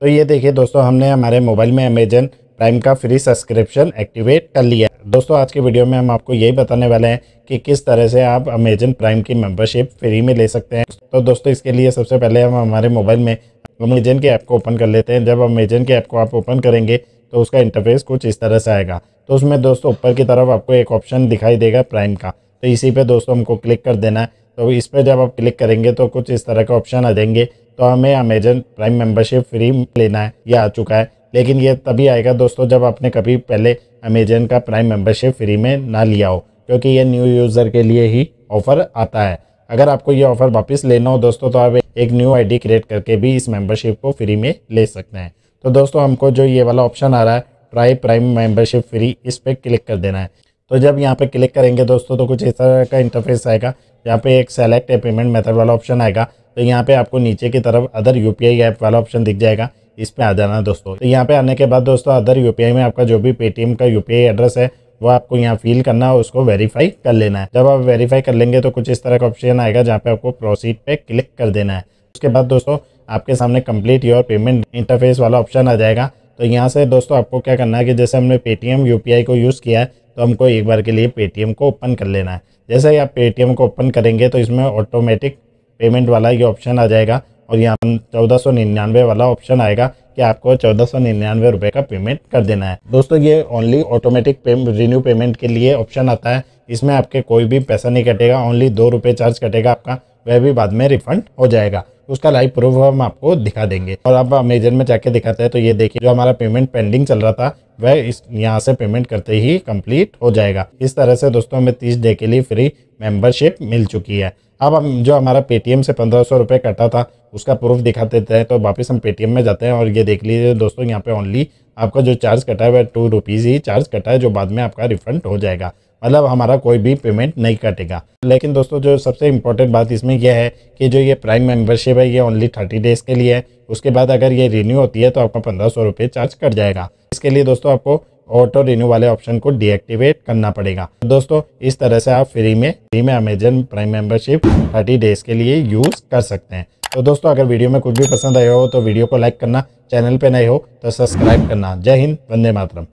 तो ये देखिए दोस्तों हमने हमारे मोबाइल में अमेजन प्राइम का फ्री सब्सक्रिप्शन एक्टिवेट कर लिया दोस्तों आज के वीडियो में हम आपको यही बताने वाले हैं कि किस तरह से आप अमेजन प्राइम की मेंबरशिप फ्री में ले सकते हैं तो दोस्तों इसके लिए सबसे पहले हम हमारे मोबाइल में अमेजन के ऐप को ओपन कर लेते हैं जब अमेजन के ऐप को आप ओपन करेंगे तो उसका इंटरफेस कुछ इस तरह से आएगा तो उसमें दोस्तों ऊपर की तरफ आपको एक ऑप्शन दिखाई देगा प्राइम का तो इसी पर दोस्तों हमको क्लिक कर देना है तो इस पर जब आप क्लिक करेंगे तो कुछ इस तरह का ऑप्शन आ जाएंगे तो हमें अमेजन प्राइम मेंबरशिप फ्री लेना है ये आ चुका है लेकिन ये तभी आएगा दोस्तों जब आपने कभी पहले अमेजन का प्राइम मेंबरशिप फ्री में ना लिया हो क्योंकि ये न्यू यूज़र के लिए ही ऑफ़र आता है अगर आपको ये ऑफ़र वापस लेना हो दोस्तों तो आप एक न्यू आईडी क्रिएट करके भी इस मेंबरशिप को फ्री में ले सकते हैं तो दोस्तों हमको जो ये वाला ऑप्शन आ रहा है ट्राई प्राइम मेंबरशिप फ्री इस पर क्लिक कर देना है तो जब यहाँ पे क्लिक करेंगे दोस्तों तो कुछ इस तरह का इंटरफेस आएगा यहाँ पे एक सेलेक्ट पेमेंट मेथड वाला ऑप्शन आएगा तो यहाँ पे आपको नीचे की तरफ अदर यू पी ऐप वाला ऑप्शन दिख जाएगा इस पर आ जाना दोस्तों तो यहाँ पे आने के बाद दोस्तों अदर यू में आपका जो भी पेटीएम का यू एड्रेस है वो आपको यहाँ फिल करना है उसको वेरीफाई कर लेना है जब आप वेरीफाई कर लेंगे तो कुछ इस तरह का ऑप्शन आएगा जहाँ पे आपको प्रोसीड पे क्लिक कर देना है उसके बाद दोस्तों आपके सामने कंप्लीट योर पेमेंट इंटरफेस वाला ऑप्शन आ जाएगा तो यहाँ से दोस्तों आपको क्या करना है कि जैसे हमने पेटीएम यू को यूज़ किया है तो हमको एक बार के लिए पेटीएम को ओपन कर लेना है जैसे ही आप पेटीएम को ओपन करेंगे तो इसमें ऑटोमेटिक पेमेंट वाला ये ऑप्शन आ जाएगा और यहाँ चौदह सौ निन्यानवे वाला ऑप्शन आएगा कि आपको चौदह सौ निन्यानवे रुपये का पेमेंट कर देना है दोस्तों ये only automatic pay, renew payment के लिए ऑप्शन आता है इसमें आपके कोई भी पैसा नहीं कटेगा ओनली दो रुपये चार्ज कटेगा आपका वह भी बाद में रिफंड हो जाएगा उसका लाइव प्रूफ हम आपको दिखा देंगे और आप अमेजन में जाके दिखाते हैं तो ये देखिए जो हमारा पेमेंट पेंडिंग चल रहा था वह इस यहाँ से पेमेंट करते ही कंप्लीट हो जाएगा इस तरह से दोस्तों हमें तीस डे के लिए फ्री मेंबरशिप मिल चुकी है अब हम जो हमारा पेटीएम से पंद्रह सौ रुपये कटा था उसका प्रूफ दिखा देते हैं तो वापस हम पेटीएम में जाते हैं और ये देख लीजिए दोस्तों यहाँ पर ओनली आपका जो चार्ज कटा है वह टू रुपीज़ ही चार्ज कटा है जो बाद में आपका रिफंड हो जाएगा मतलब हमारा कोई भी पेमेंट नहीं कटेगा लेकिन दोस्तों जो सबसे इम्पोर्टेंट बात इसमें यह है कि जो ये प्राइम मेंबरशिप है ये ओनली थर्टी डेज़ के लिए है उसके बाद अगर ये रिन्यू होती है तो आपका पंद्रह सौ रुपये चार्ज कट जाएगा इसके लिए दोस्तों आपको ऑटो रिन्यू वाले ऑप्शन को डीएक्टिवेट करना पड़ेगा दोस्तों इस तरह से आप फ्री में फ्री में Amazon Prime membership thirty days के लिए यूज़ कर सकते हैं तो दोस्तों अगर वीडियो में कुछ भी पसंद आया हो तो वीडियो को लाइक करना चैनल पर नए हो तो सब्सक्राइब करना जय हिंद वंदे मातरम